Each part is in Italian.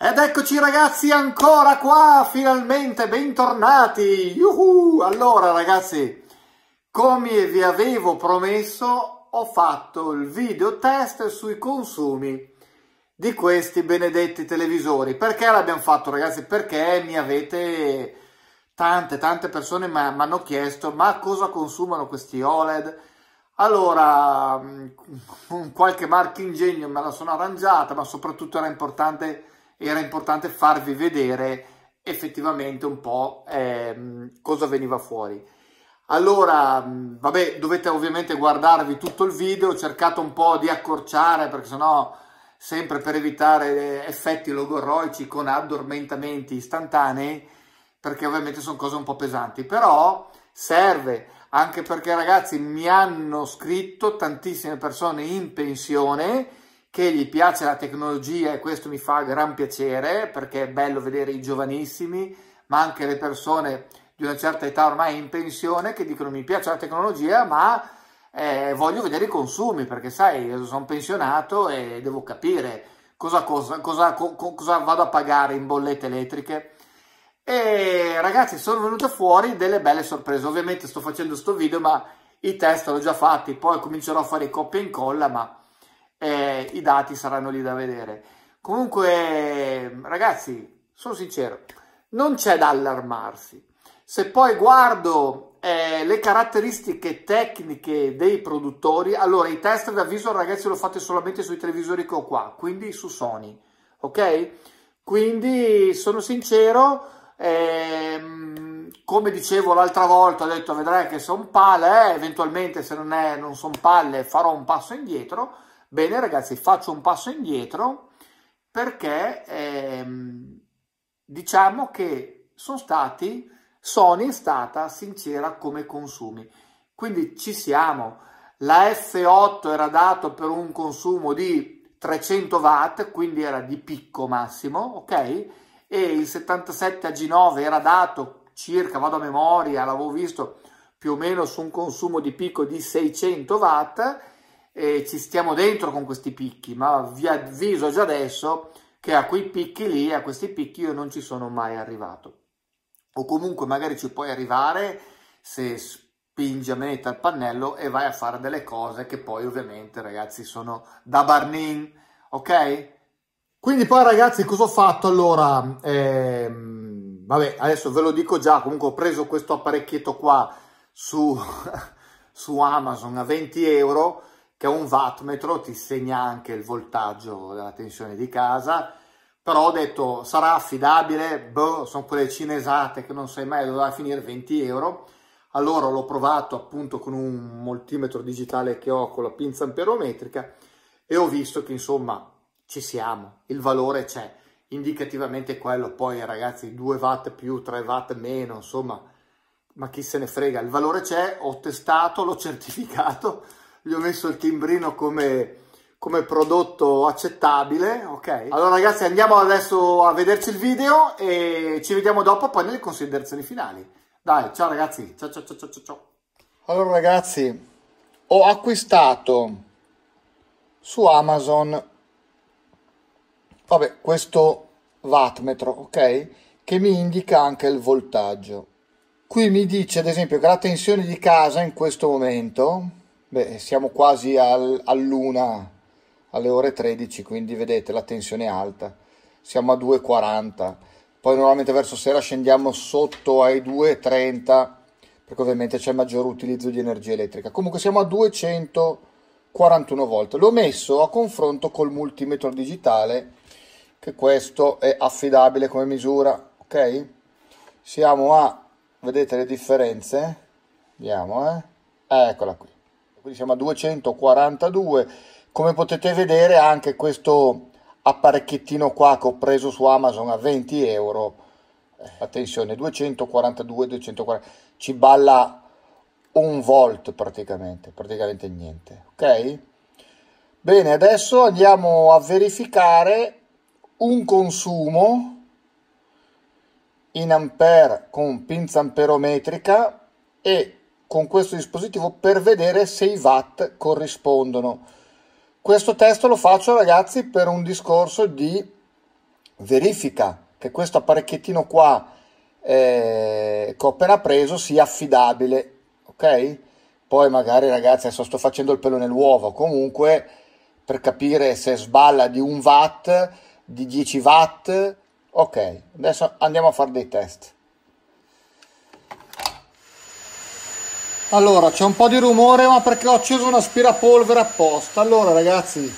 Ed eccoci ragazzi ancora qua, finalmente bentornati! Yuhu! Allora ragazzi, come vi avevo promesso, ho fatto il video test sui consumi di questi benedetti televisori. Perché l'abbiamo fatto ragazzi? Perché mi avete tante tante persone mi hanno chiesto ma cosa consumano questi OLED? Allora, con mm, qualche marchio ingegno me la sono arrangiata, ma soprattutto era importante era importante farvi vedere effettivamente un po' ehm, cosa veniva fuori. Allora, mm, vabbè, dovete ovviamente guardarvi tutto il video, cercate un po' di accorciare perché sennò sempre per evitare eh, effetti logorroici con addormentamenti istantanei, perché ovviamente sono cose un po' pesanti, però serve anche perché ragazzi mi hanno scritto tantissime persone in pensione che gli piace la tecnologia e questo mi fa gran piacere perché è bello vedere i giovanissimi, ma anche le persone di una certa età ormai in pensione che dicono mi piace la tecnologia, ma eh, voglio vedere i consumi perché sai, io sono pensionato e devo capire cosa, cosa, cosa, cosa vado a pagare in bollette elettriche. E ragazzi, sono venute fuori delle belle sorprese. Ovviamente sto facendo questo video, ma i test l'ho già fatti, poi comincerò a fare i coppia e incolla, ma eh, i dati saranno lì da vedere. Comunque, ragazzi, sono sincero, non c'è da allarmarsi. Se poi guardo eh, le caratteristiche tecniche dei produttori, allora i test d'avviso ragazzi lo fate solamente sui televisori che ho qua, quindi su Sony, ok? Quindi sono sincero, ehm, come dicevo l'altra volta, ho detto vedrai che sono palle, eh, eventualmente se non, è, non sono palle farò un passo indietro, Bene ragazzi, faccio un passo indietro perché ehm, diciamo che sono stati, Sony è stata sincera come consumi, quindi ci siamo. La F8 era dato per un consumo di 300 watt, quindi era di picco massimo, ok? E il 77 ag 9 era dato circa, vado a memoria, l'avevo visto più o meno su un consumo di picco di 600 watt e ci stiamo dentro con questi picchi, ma vi avviso già adesso che a quei picchi lì, a questi picchi io non ci sono mai arrivato. O comunque magari ci puoi arrivare se spingi a manetta il pannello e vai a fare delle cose che poi ovviamente ragazzi sono da Barnin, ok? Quindi poi ragazzi cosa ho fatto? Allora, ehm, vabbè adesso ve lo dico già, comunque ho preso questo apparecchietto qua su, su Amazon a 20 euro, che è un wattmetro ti segna anche il voltaggio della tensione di casa, però ho detto sarà affidabile, boh, sono quelle cinesate che non sai mai dove va a finire, 20 euro. Allora l'ho provato appunto con un multimetro digitale che ho con la pinza amperometrica e ho visto che insomma ci siamo, il valore c'è, indicativamente quello, poi ragazzi 2 watt più, 3 watt meno, insomma, ma chi se ne frega, il valore c'è, ho testato, l'ho certificato, gli ho messo il timbrino come, come prodotto accettabile, ok? Allora ragazzi andiamo adesso a vederci il video e ci vediamo dopo poi nelle considerazioni finali. Dai, ciao ragazzi, ciao ciao ciao ciao ciao. Allora ragazzi, ho acquistato su Amazon vabbè, questo wattmetro, ok? Che mi indica anche il voltaggio. Qui mi dice ad esempio che la tensione di casa in questo momento Beh, siamo quasi al, all'una alle ore 13, quindi vedete la tensione è alta. Siamo a 2,40. Poi normalmente verso sera scendiamo sotto ai 2,30 perché ovviamente c'è maggior utilizzo di energia elettrica. Comunque siamo a 241 volt. L'ho messo a confronto col multimetro digitale che questo è affidabile come misura, ok? Siamo a vedete le differenze? Vediamo, eh? Eccola qui siamo a 242. Come potete vedere anche questo apparecchiettino qua che ho preso su Amazon a 20 euro, eh, attenzione 242, 240, ci balla un volt praticamente, praticamente niente, ok? Bene, adesso andiamo a verificare un consumo in ampere con pinza amperometrica e con questo dispositivo per vedere se i watt corrispondono. Questo test lo faccio ragazzi per un discorso di verifica che questo apparecchiettino qua eh, che ho appena preso sia affidabile, ok? Poi magari ragazzi adesso sto facendo il pelo nell'uovo, comunque per capire se sballa di 1 watt, di 10 watt, ok, adesso andiamo a fare dei test. Allora, c'è un po' di rumore, ma perché ho acceso un aspirapolvere apposta. Allora, ragazzi,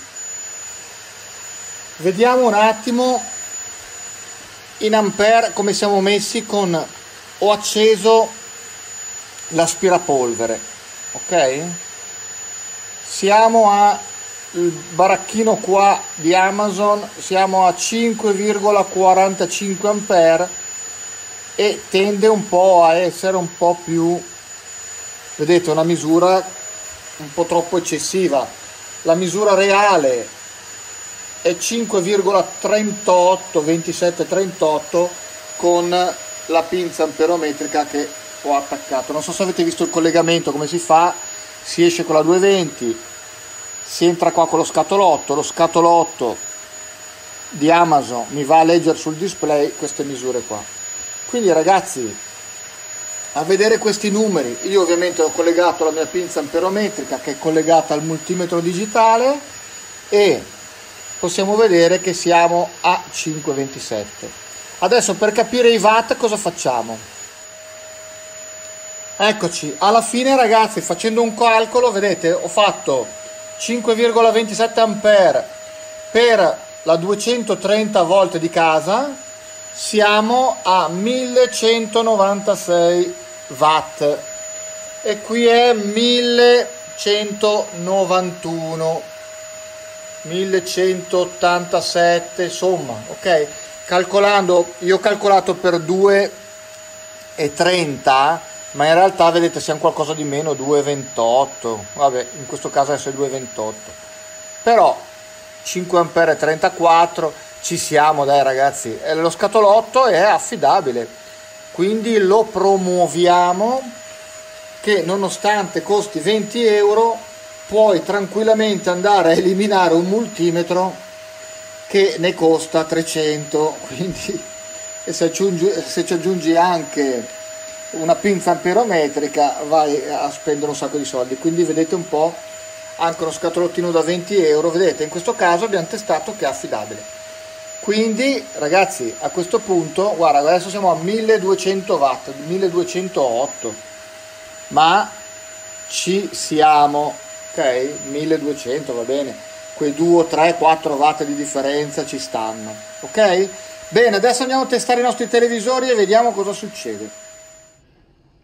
vediamo un attimo in ampere come siamo messi con ho acceso l'aspirapolvere, ok? Siamo a il baracchino qua di Amazon, siamo a 5,45 ampere e tende un po' a essere un po' più vedete una misura un po' troppo eccessiva la misura reale è 5,38 27 38 con la pinza amperometrica che ho attaccato non so se avete visto il collegamento come si fa si esce con la 220 si entra qua con lo scatolotto lo scatolotto di Amazon mi va a leggere sul display queste misure qua quindi ragazzi a vedere questi numeri. Io ovviamente ho collegato la mia pinza amperometrica che è collegata al multimetro digitale e possiamo vedere che siamo a 5,27. Adesso per capire i watt cosa facciamo? Eccoci, alla fine ragazzi facendo un calcolo, vedete ho fatto 5,27 ampere per la 230 volte di casa siamo a 1196 watt e qui è 1191 1187 insomma ok calcolando io ho calcolato per 2,30 ma in realtà vedete siamo qualcosa di meno 2,28 vabbè in questo caso è 2,28 però 5 ampere 34 ci siamo dai ragazzi lo scatolotto è affidabile quindi lo promuoviamo che nonostante costi 20 euro puoi tranquillamente andare a eliminare un multimetro che ne costa 300 quindi se, aggiungi, se ci aggiungi anche una pinza amperometrica vai a spendere un sacco di soldi quindi vedete un po' anche uno scatolottino da 20 euro vedete in questo caso abbiamo testato che è affidabile quindi ragazzi a questo punto guarda adesso siamo a 1200 watt 1208 ma ci siamo ok 1200 va bene quei 2 3 4 watt di differenza ci stanno ok bene adesso andiamo a testare i nostri televisori e vediamo cosa succede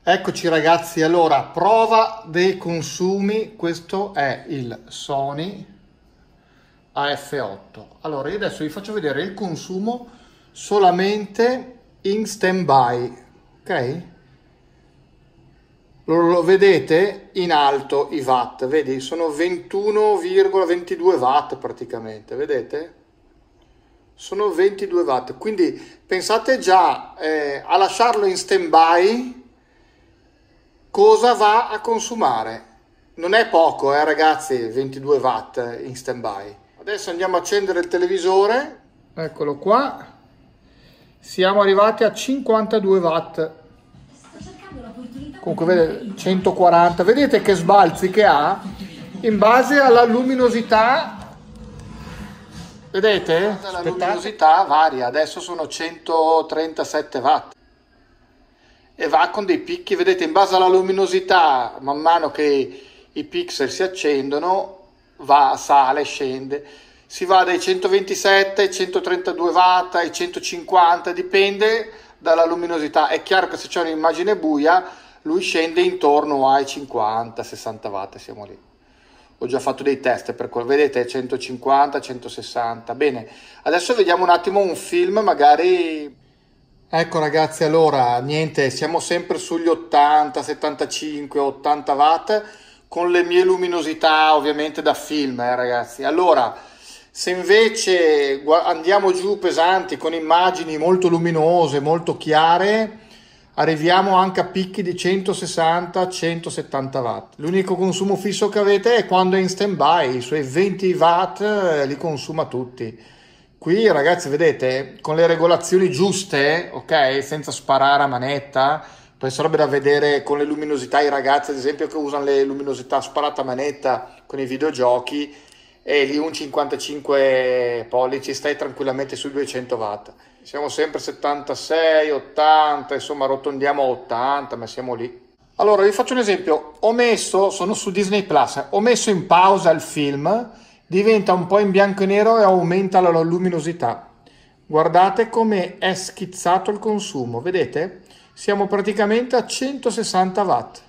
eccoci ragazzi allora prova dei consumi questo è il sony a F8. Allora, io adesso vi faccio vedere il consumo solamente in standby, ok? Lo, lo vedete in alto i watt, vedi? Sono 21,22 watt praticamente, vedete? Sono 22 watt, quindi pensate già eh, a lasciarlo in standby cosa va a consumare. Non è poco, eh, ragazzi, 22 watt in standby Adesso andiamo a accendere il televisore. Eccolo qua. Siamo arrivati a 52 watt. Comunque vedete, 140. Vedete che sbalzi che ha? In base alla luminosità Vedete? La luminosità varia, adesso sono 137 watt e va con dei picchi, vedete in base alla luminosità, man mano che i pixel si accendono, va, sale, scende. Si va dai 127 ai 132 watt ai 150, dipende dalla luminosità. È chiaro che se c'è un'immagine buia, lui scende intorno ai 50-60 watt, siamo lì. Ho già fatto dei test, per quello, vedete 150-160. Bene, adesso vediamo un attimo un film, magari Ecco ragazzi, allora niente, siamo sempre sugli 80, 75, 80 watt con le mie luminosità ovviamente da film, eh, ragazzi. Allora, se invece andiamo giù pesanti con immagini molto luminose, molto chiare, arriviamo anche a picchi di 160-170 watt. L'unico consumo fisso che avete è quando è in stand by, i suoi 20 watt eh, li consuma tutti. Qui ragazzi vedete con le regolazioni giuste, ok, senza sparare a manetta, poi sarebbe da vedere con le luminosità i ragazzi ad esempio che usano le luminosità sparata manetta con i videogiochi e lì un 55 pollici stai tranquillamente sui 200 watt siamo sempre 76 80 insomma arrotondiamo 80 ma siamo lì allora vi faccio un esempio ho messo sono su Disney Plus ho messo in pausa il film diventa un po' in bianco e nero e aumenta la luminosità guardate come è schizzato il consumo vedete siamo praticamente a 160 watt.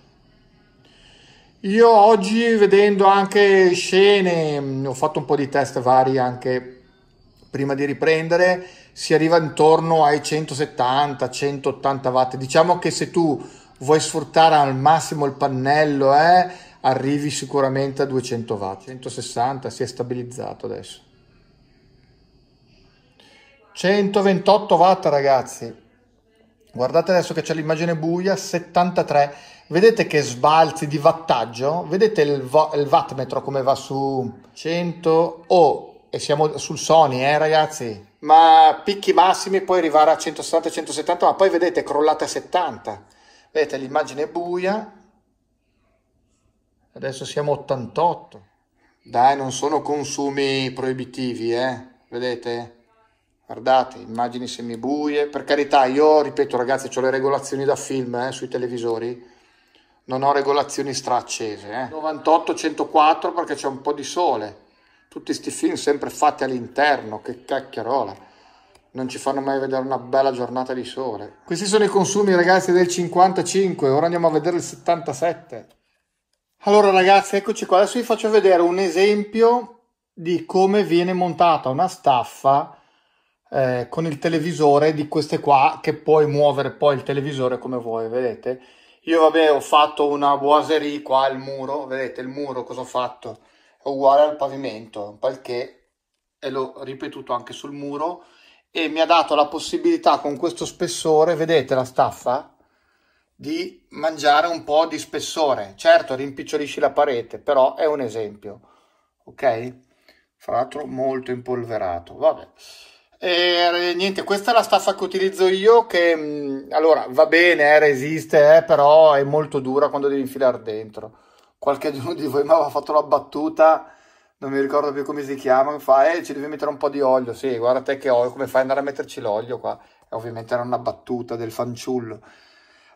Io oggi vedendo anche scene, mm, ho fatto un po' di test vari anche prima di riprendere, si arriva intorno ai 170-180 watt. Diciamo che se tu vuoi sfruttare al massimo il pannello, eh, arrivi sicuramente a 200 watt. 160 si è stabilizzato adesso. 128 watt ragazzi guardate adesso che c'è l'immagine buia, 73, vedete che sbalzi di wattaggio, vedete il, vo- il wattmetro come va su 100 oh, e siamo sul Sony, eh ragazzi. Ma picchi massimi poi arrivare a 160-170, ma poi vedete crollate a 70. Vedete l'immagine buia. Adesso siamo 88. Dai, non sono consumi proibitivi, eh. Vedete? guardate, immagini semibuie, per carità, io ripeto ragazzi, ho le regolazioni da film eh, sui televisori, non ho regolazioni straaccese. eh. 98-104 perché c'è un po' di sole, tutti questi film sempre fatti all'interno, che cacchierola. non ci fanno mai vedere una bella giornata di sole. Questi sono i consumi ragazzi del 55, ora andiamo a vedere il 77. Allora ragazzi, eccoci qua, adesso vi faccio vedere un esempio di come viene montata una staffa eh, con il televisore di queste qua che puoi muovere poi il televisore come vuoi, vedete? Io vabbè ho fatto una boiserie qua, al muro, vedete il muro cosa ho fatto? È uguale al pavimento, un palché e l'ho ripetuto anche sul muro e mi ha dato la possibilità con questo spessore, vedete la staffa? di mangiare un po' di spessore. Certo, rimpicciolisci la parete, però è un esempio. Ok? Fra l'altro molto impolverato. Vabbè. E, eh, niente, questa è la staffa che utilizzo io che mm, allora va bene, eh, resiste, eh, però è molto dura quando devi infilare dentro. Qualche uno di voi mi aveva fatto la battuta, non mi ricordo più come si chiama, mi fa "Eh, ci devi mettere un po' di olio". Sì, guarda te che olio, come fai ad andare a metterci l'olio qua? E ovviamente era una battuta del fanciullo.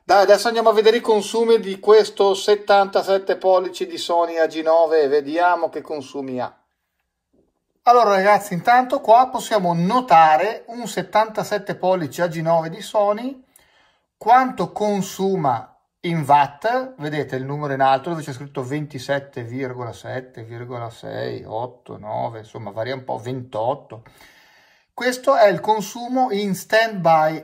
Dai, adesso andiamo a vedere i consumi di questo 77 pollici di Sony AG9 vediamo che consumi ha. Allora ragazzi, intanto qua possiamo notare un 77 pollici AG9 di Sony, quanto consuma in watt, vedete il numero in alto dove c'è scritto 27,7,6,8,9, insomma varia un po', 28. Questo è il consumo in standby.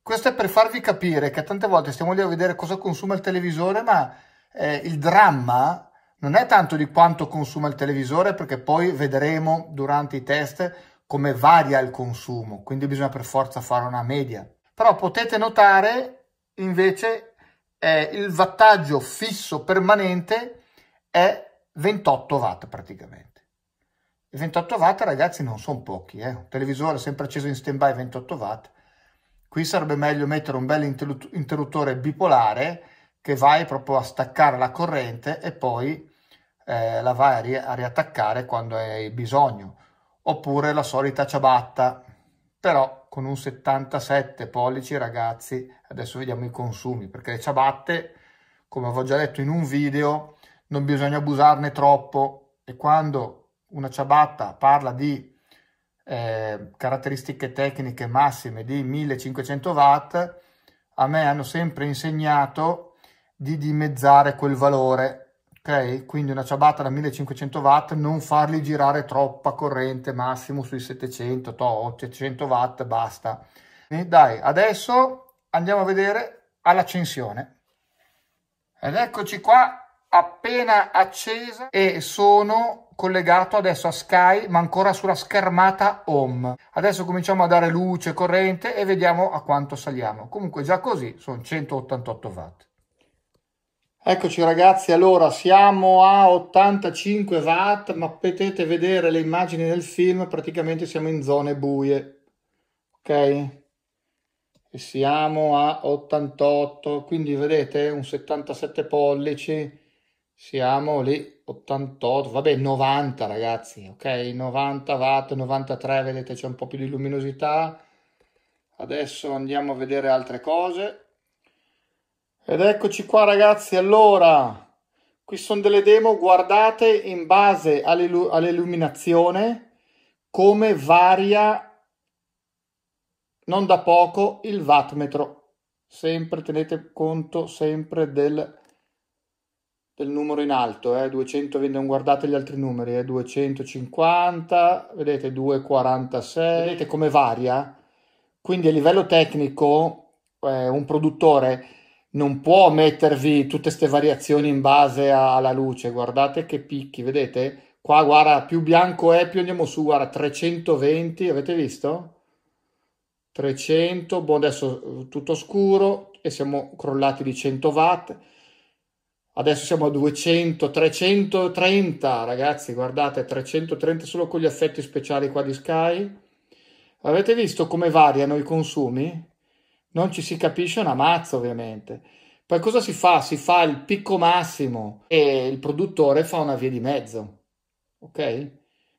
Questo è per farvi capire che tante volte stiamo lì a vedere cosa consuma il televisore, ma eh, il dramma non è tanto di quanto consuma il televisore perché poi vedremo durante i test come varia il consumo, quindi bisogna per forza fare una media. Però potete notare invece eh, il wattaggio fisso permanente è 28 watt praticamente. 28 watt ragazzi non sono pochi, eh? un televisore sempre acceso in stand by 28 watt, qui sarebbe meglio mettere un bel interruttore bipolare che vai proprio a staccare la corrente e poi eh, la vai a, ri a riattaccare quando hai bisogno. Oppure la solita ciabatta, però con un 77 pollici ragazzi, adesso vediamo i consumi, perché le ciabatte, come avevo già detto in un video, non bisogna abusarne troppo e quando una ciabatta parla di eh, caratteristiche tecniche massime di 1500 watt, a me hanno sempre insegnato di dimezzare quel valore, ok? Quindi una ciabatta da 1500 watt, non farli girare troppa corrente, massimo sui 700, to, 800 watt, basta. E dai, adesso andiamo a vedere all'accensione. Ed eccoci qua, appena accesa e sono collegato adesso a Sky ma ancora sulla schermata home. Adesso cominciamo a dare luce, corrente e vediamo a quanto saliamo. Comunque già così sono 188 watt. Eccoci ragazzi, allora siamo a 85 watt, ma potete vedere le immagini del film, praticamente siamo in zone buie, ok? E siamo a 88, quindi vedete un 77 pollici, siamo lì 88, vabbè 90 ragazzi, ok? 90 watt, 93, vedete c'è un po' più di luminosità. Adesso andiamo a vedere altre cose. Ed eccoci qua ragazzi, allora, qui sono delle demo, guardate in base all'illuminazione come varia non da poco il wattmetro. Sempre tenete conto sempre del, del numero in alto, eh, 220, non guardate gli altri numeri, eh, 250, vedete 246, vedete come varia. Quindi a livello tecnico eh, un produttore non può mettervi tutte queste variazioni in base alla luce. Guardate che picchi, vedete? Qua, guarda, più bianco è, più andiamo su, guarda, 320, avete visto? 300, boh, adesso tutto scuro e siamo crollati di 100 watt. Adesso siamo a 200, 330, ragazzi, guardate, 330 solo con gli effetti speciali qua di Sky. Avete visto come variano i consumi? non ci si capisce una mazza ovviamente. Poi cosa si fa? Si fa il picco massimo e il produttore fa una via di mezzo, ok?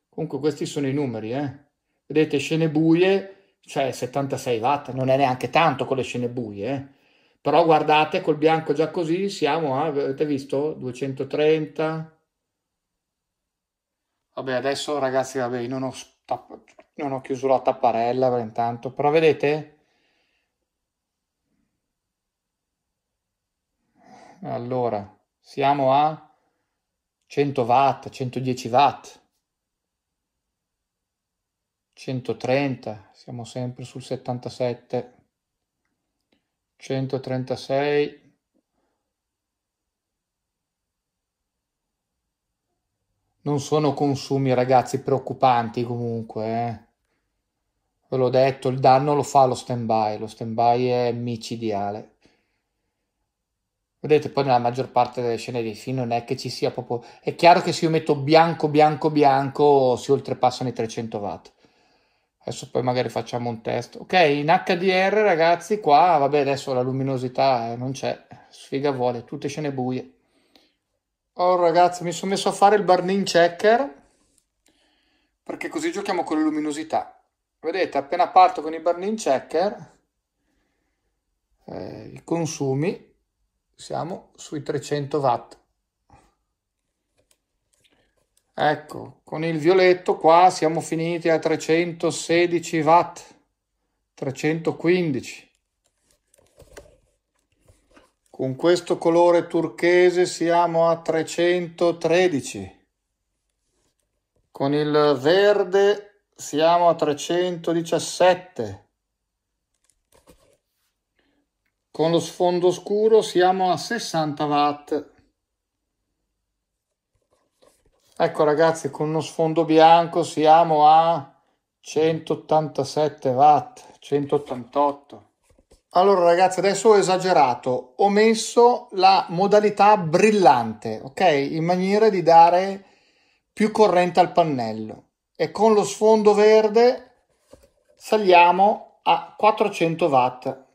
Comunque questi sono i numeri, eh? Vedete scene buie, cioè 76 watt, non è neanche tanto con le scene buie, eh? Però guardate col bianco già così siamo a, eh, avete visto? 230. Vabbè adesso ragazzi, vabbè, non ho, non ho chiuso la tapparella per intanto, però vedete? allora siamo a 100 watt, 110 watt, 130, siamo sempre sul 77, 136, non sono consumi ragazzi preoccupanti comunque eh. ve l'ho detto il danno lo fa lo stand by lo stand by è micidiale Vedete, poi nella maggior parte delle scene dei film non è che ci sia proprio... È chiaro che se io metto bianco, bianco, bianco si oltrepassano i 300 watt. Adesso poi magari facciamo un test. Ok, in HDR ragazzi, qua, vabbè, adesso la luminosità eh, non c'è. Sfiga vuole, tutte scene buie. Oh ragazzi, mi sono messo a fare il burn-in checker perché così giochiamo con la luminosità. Vedete, appena parto con il burn-in checker, eh, i consumi siamo sui 300 watt ecco con il violetto qua siamo finiti a 316 watt 315 con questo colore turchese siamo a 313 con il verde siamo a 317 Con lo sfondo scuro siamo a 60 watt. Ecco ragazzi, con uno sfondo bianco siamo a 187 watt, 188. Allora ragazzi, adesso ho esagerato, ho messo la modalità brillante, ok? In maniera di dare più corrente al pannello e con lo sfondo verde saliamo a 400 watt.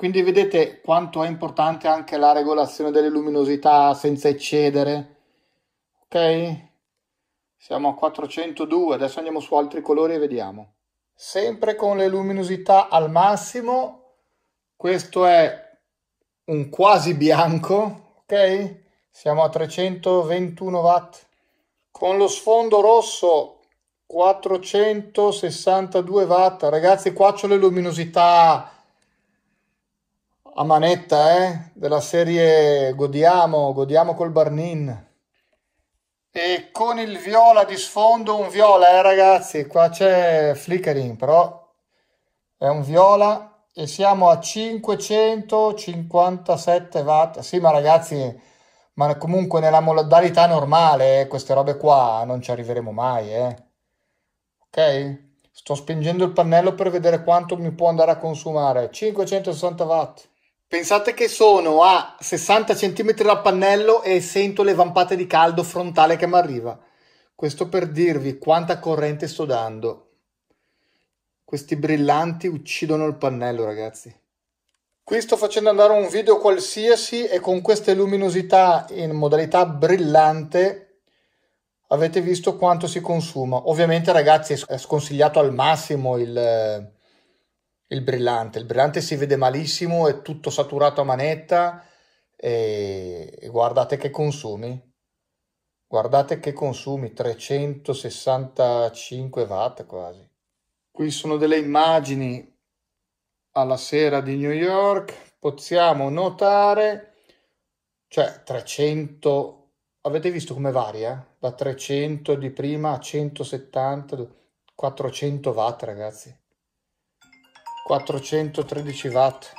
Quindi vedete quanto è importante anche la regolazione delle luminosità senza eccedere. Ok? Siamo a 402, adesso andiamo su altri colori e vediamo. Sempre con le luminosità al massimo, questo è un quasi bianco, ok? Siamo a 321 watt. Con lo sfondo rosso 462 watt, ragazzi qua c'è le luminosità a manetta, eh? della serie Godiamo, godiamo col Barnin. E con il viola di sfondo, un viola, eh ragazzi, qua c'è flickering, però è un viola e siamo a 557 watt. Sì, ma ragazzi, ma comunque nella modalità normale, eh, queste robe qua non ci arriveremo mai, eh. Ok? Sto spingendo il pannello per vedere quanto mi può andare a consumare. 560 watt. Pensate che sono a 60 cm dal pannello e sento le vampate di caldo frontale che mi arriva. Questo per dirvi quanta corrente sto dando. Questi brillanti uccidono il pannello, ragazzi. Qui sto facendo andare un video qualsiasi e con queste luminosità in modalità brillante avete visto quanto si consuma. Ovviamente, ragazzi, è sconsigliato al massimo il il brillante. Il brillante si vede malissimo, è tutto saturato a manetta e, guardate che consumi. Guardate che consumi, 365 watt quasi. Qui sono delle immagini alla sera di New York, possiamo notare, cioè 300, avete visto come varia? Da 300 di prima a 170, 400 watt ragazzi. 413 watt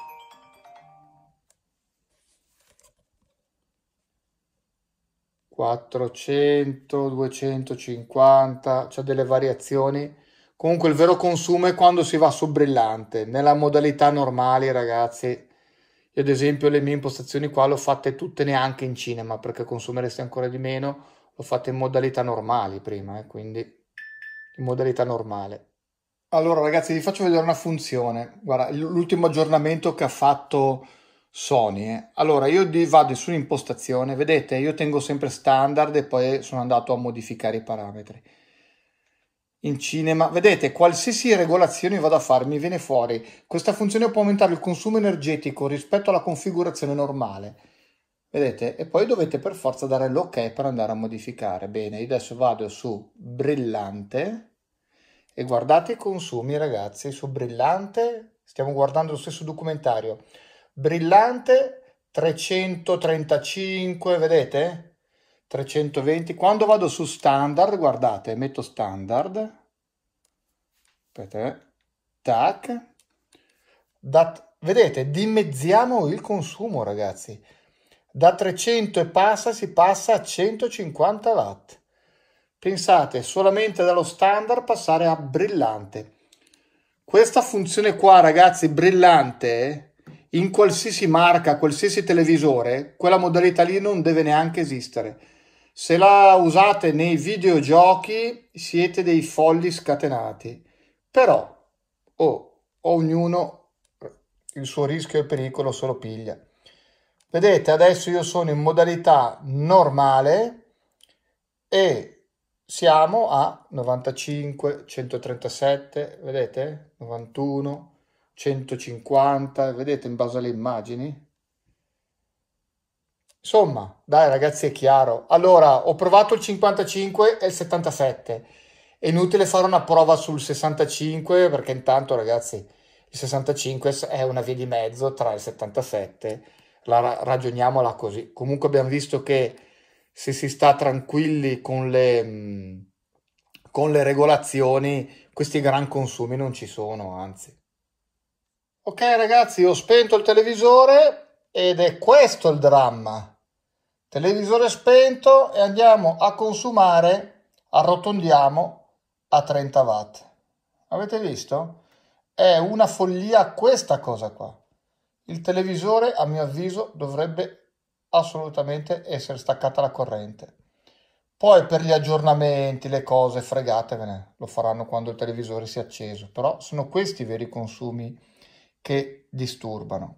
Quattrocento, 250, c'è delle variazioni. Comunque il vero consumo è quando si va su brillante. Nella modalità normale, ragazzi, io ad esempio le mie impostazioni qua le ho fatte tutte neanche in cinema perché consumereste ancora di meno. L'ho fatta in modalità normali prima, eh, quindi in modalità normale. Allora ragazzi, vi faccio vedere una funzione. Guarda, l'ultimo aggiornamento che ha fatto Sony. Eh. Allora, io vado su impostazione, vedete, io tengo sempre standard e poi sono andato a modificare i parametri. In cinema, vedete, qualsiasi regolazione vado a fare mi viene fuori. Questa funzione può aumentare il consumo energetico rispetto alla configurazione normale. Vedete? E poi dovete per forza dare l'ok per andare a modificare. Bene, io adesso vado su brillante e guardate i consumi ragazzi su Brillante, stiamo guardando lo stesso documentario, Brillante 335, vedete? 320, quando vado su standard, guardate, metto standard, aspetta, eh. tac, da, vedete, dimezziamo il consumo ragazzi, da 300 e passa si passa a 150 watt. Pensate, solamente dallo standard passare a brillante. Questa funzione qua, ragazzi, brillante, in qualsiasi marca, qualsiasi televisore, quella modalità lì non deve neanche esistere. Se la usate nei videogiochi siete dei folli scatenati. Però, oh, ognuno il suo rischio e il pericolo se lo piglia. Vedete, adesso io sono in modalità normale e siamo a 95, 137, vedete? 91, 150, vedete in base alle immagini? Insomma, dai ragazzi è chiaro. Allora, ho provato il 55 e il 77. È inutile fare una prova sul 65 perché intanto ragazzi il 65 è una via di mezzo tra il 77. La ragioniamola così. Comunque abbiamo visto che se si sta tranquilli con le, mm, con le regolazioni, questi gran consumi non ci sono, anzi. Ok ragazzi, ho spento il televisore ed è questo il dramma. Televisore spento e andiamo a consumare, arrotondiamo a 30 watt. Avete visto? È una follia questa cosa qua. Il televisore, a mio avviso, dovrebbe assolutamente essere staccata la corrente. Poi per gli aggiornamenti, le cose, fregatevene, lo faranno quando il televisore si è acceso, però sono questi i veri consumi che disturbano.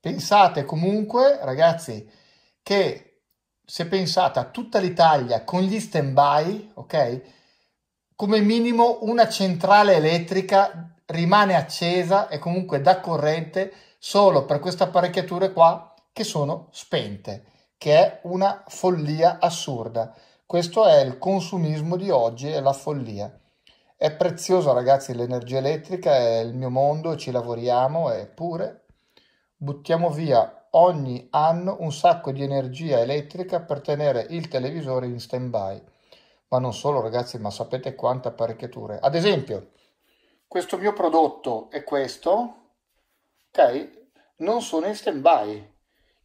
Pensate comunque, ragazzi, che se pensate a tutta l'Italia con gli stand-by, ok? Come minimo una centrale elettrica rimane accesa e comunque da corrente solo per queste apparecchiature qua che sono spente, che è una follia assurda. Questo è il consumismo di oggi e la follia. È preziosa ragazzi l'energia elettrica, è il mio mondo, ci lavoriamo, eppure buttiamo via ogni anno un sacco di energia elettrica per tenere il televisore in stand-by. Ma non solo ragazzi, ma sapete quante apparecchiature. Ad esempio, questo mio prodotto è questo, ok, non sono in stand-by.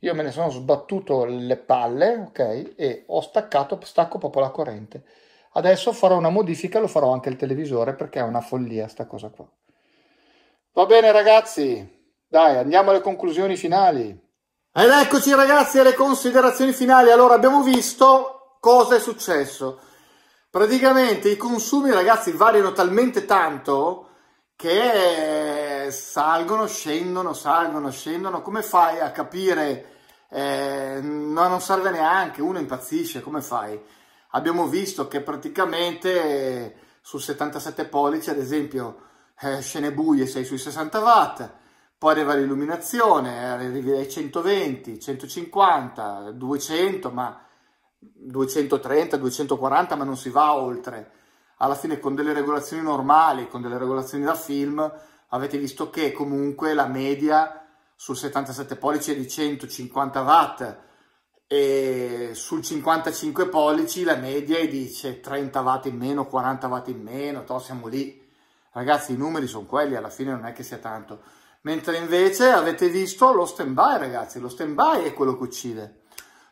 Io me ne sono sbattuto le palle, ok? E ho staccato, stacco proprio la corrente. Adesso farò una modifica, lo farò anche il televisore perché è una follia sta cosa qua. Va bene ragazzi, dai, andiamo alle conclusioni finali. Ed eccoci ragazzi alle considerazioni finali. Allora, abbiamo visto cosa è successo. Praticamente i consumi, ragazzi, variano talmente tanto che salgono, scendono, salgono, scendono, come fai a capire? Eh, no, non serve neanche, uno impazzisce, come fai? Abbiamo visto che praticamente eh, su 77 pollici, ad esempio, eh, scene buie sei sui 60 watt, poi arriva l'illuminazione, arrivi ai 120, 150, 200, ma 230, 240, ma non si va oltre. Alla fine con delle regolazioni normali, con delle regolazioni da film, avete visto che comunque la media sul 77 pollici è di 150 watt e sul 55 pollici la media è di 30 watt in meno, 40 watt in meno, to, siamo lì. Ragazzi, i numeri sono quelli, alla fine non è che sia tanto. Mentre invece avete visto lo stand-by, ragazzi, lo stand-by è quello che uccide.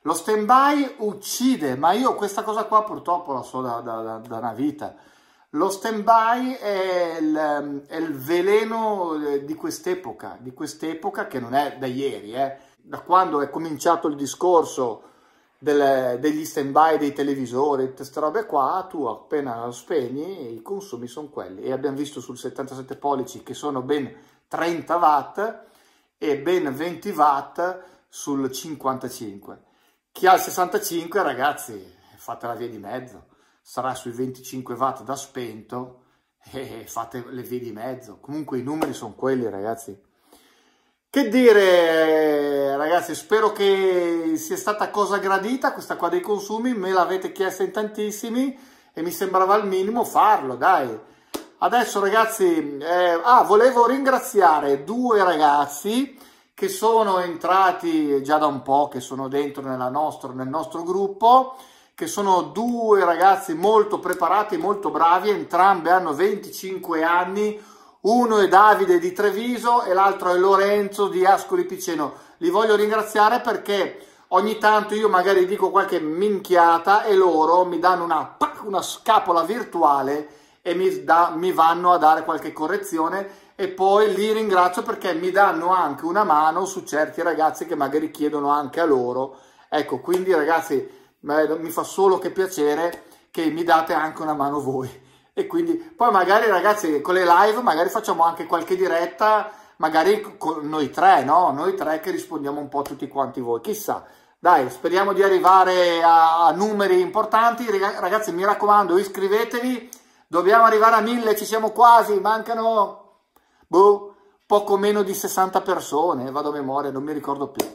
Lo stand-by uccide, ma io questa cosa qua purtroppo la so da, da, da una vita. Lo stand-by è il, è il veleno eh, di quest'epoca, di quest'epoca che non è da ieri, eh. da quando è cominciato il discorso del, degli stand-by dei televisori, queste robe qua, tu appena lo spegni i consumi sono quelli e abbiamo visto sul 77 pollici che sono ben 30 watt e ben 20 watt sul 55. Chi ha il 65 ragazzi fatela via di mezzo sarà sui 25 watt da spento e fate le vie di mezzo. Comunque i numeri sono quelli, ragazzi. Che dire, ragazzi, spero che sia stata cosa gradita questa qua dei consumi, me l'avete chiesta in tantissimi e mi sembrava il minimo farlo, dai. Adesso ragazzi, eh, ah, volevo ringraziare due ragazzi che sono entrati già da un po', che sono dentro nostra, nel nostro gruppo, che sono due ragazzi molto preparati, molto bravi, entrambe hanno 25 anni, uno è Davide di Treviso e l'altro è Lorenzo di Ascoli Piceno. Li voglio ringraziare perché ogni tanto io magari dico qualche minchiata e loro mi danno una, una scapola virtuale e mi, da, mi vanno a dare qualche correzione e poi li ringrazio perché mi danno anche una mano su certi ragazzi che magari chiedono anche a loro. Ecco, quindi ragazzi ma mi fa solo che piacere che mi date anche una mano voi. E quindi poi magari ragazzi con le live magari facciamo anche qualche diretta, magari con noi tre, no? Noi tre che rispondiamo un po' tutti quanti voi, chissà. Dai, speriamo di arrivare a, a numeri importanti. Ragazzi, mi raccomando, iscrivetevi. Dobbiamo arrivare a mille, ci siamo quasi, mancano boh, poco meno di 60 persone, vado a memoria, non mi ricordo più.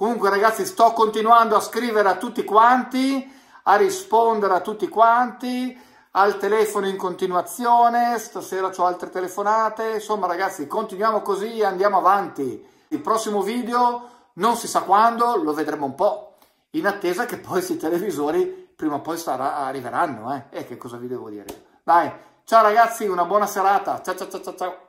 Comunque ragazzi sto continuando a scrivere a tutti quanti, a rispondere a tutti quanti, al telefono in continuazione, stasera ho altre telefonate, insomma ragazzi continuiamo così e andiamo avanti. Il prossimo video non si sa quando, lo vedremo un po', in attesa che poi questi televisori prima o poi sarà, arriveranno. Eh. E che cosa vi devo dire? Dai, ciao ragazzi, una buona serata, ciao ciao ciao ciao. ciao.